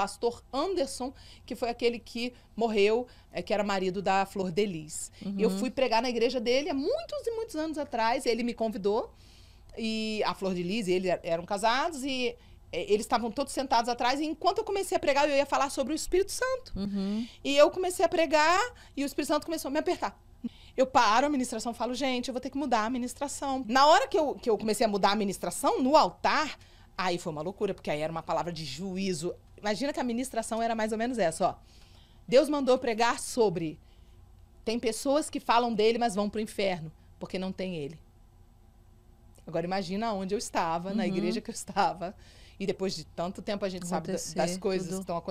pastor Anderson, que foi aquele que morreu, é, que era marido da Flor Delis. Uhum. Eu fui pregar na igreja dele há muitos e muitos anos atrás, ele me convidou, e a Flor Delis e ele er, eram casados, e é, eles estavam todos sentados atrás, e enquanto eu comecei a pregar, eu ia falar sobre o Espírito Santo. Uhum. E eu comecei a pregar, e o Espírito Santo começou a me apertar. Eu paro a ministração, falo, gente, eu vou ter que mudar a ministração. Na hora que eu, que eu comecei a mudar a ministração, no altar, Aí foi uma loucura, porque aí era uma palavra de juízo. Imagina que a ministração era mais ou menos essa, ó. Deus mandou pregar sobre. Tem pessoas que falam dele, mas vão para o inferno, porque não tem ele. Agora imagina onde eu estava, uhum. na igreja que eu estava. E depois de tanto tempo a gente Acontecer, sabe das coisas tudo. que estão acontecendo.